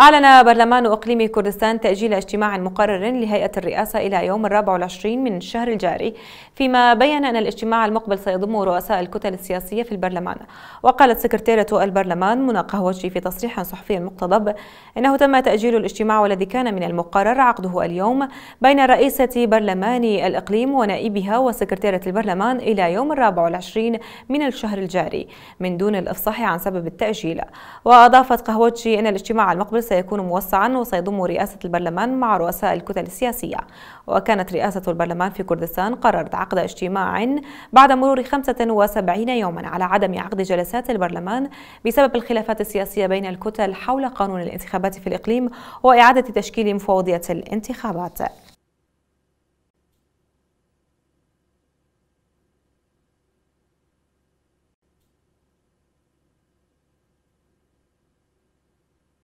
أعلن برلمان أقليم كردستان تأجيل اجتماع مقرر لهيئة الرئاسة إلى يوم الرابع والعشرين من الشهر الجاري فيما بين أن الاجتماع المقبل سيضم رؤساء الكتل السياسية في البرلمان وقالت سكرتيرة البرلمان منى قهوجي في تصريح صحفي مقتضب إنه تم تأجيل الاجتماع والذي كان من المقرر عقده اليوم بين رئيسة برلمان الإقليم ونائبها وسكرتيرة البرلمان إلى يوم الرابع والعشرين من الشهر الجاري من دون الإفصاح عن سبب التأجيل وأضافت قهوجي أن الاجتماع المقبل سيكون موسعا وسيضم رئاسة البرلمان مع رؤساء الكتل السياسية وكانت رئاسة البرلمان في كردستان قررت عقد اجتماع بعد مرور 75 يوما على عدم عقد جلسات البرلمان بسبب الخلافات السياسية بين الكتل حول قانون الانتخابات في الإقليم وإعادة تشكيل مفوضية الانتخابات